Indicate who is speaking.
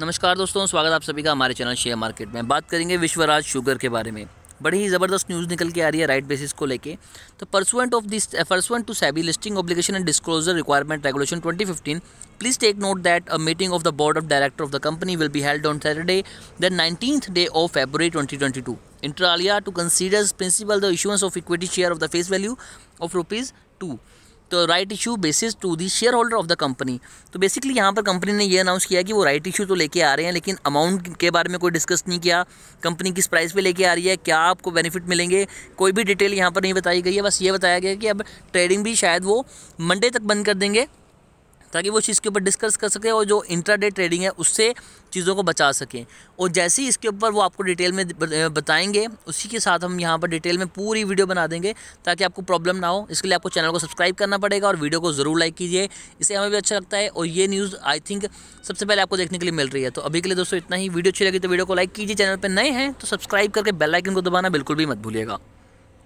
Speaker 1: नमस्कार दोस्तों स्वागत आप सभी का हमारे चैनल शेयर मार्केट में बात करेंगे विश्वराज शुगर के बारे में बड़ी ही ज़बरदस्त न्यूज़ निकल के आ रही है राइट बेसिस को लेके तो pursuant of this pursuant to SEBI listing obligation and disclosure requirement regulation 2015 please take note that a meeting of the board of director of the company will be held on Saturday the ninetieth day of twenty twenty inter alia to considers principle the issuance of equity share of the face value of rupees two to right issue basis to the share holder of the company तो basically यहाँ पर company ने ये announce किया कि वो right issue तो लेके आ रहे हैं लेकिन अमाउंट के बारे में कोई डिस्कस नहीं किया कंपनी किस प्राइस पे लेके आ रही है क्या आपको बेनिफिट मिलेंगे कोई भी डिटेल यहाँ पर नहीं बताई गई है बस ये बताया गया कि अब ट्रेडिंग भी शायद वो मंडे तक बंद कर देंगे ताकि वो चीज़ के ऊपर डिस्कस कर सकें और जो इंट्राडे ट्रेडिंग है उससे चीज़ों को बचा सकें और जैसे ही इसके ऊपर वो आपको डिटेल में बताएंगे उसी के साथ हम यहाँ पर डिटेल में पूरी वीडियो बना देंगे ताकि आपको प्रॉब्लम ना हो इसके लिए आपको चैनल को सब्सक्राइब करना पड़ेगा और वीडियो को ज़रूर लाइक कीजिए इससे हमें भी अच्छा लगता है और ये न्यूज़ आई थिंक सबसे पहले आपको देखने के लिए मिल रही है तो अभी के लिए दोस्तों इतना ही वीडियो अच्छी लगी तो वीडियो को लाइक कीजिए चैनल पर नए हैं तो सब्सक्राइब करके बेलाइकन को दबाना बिल्कुल भी मत भूलिएगा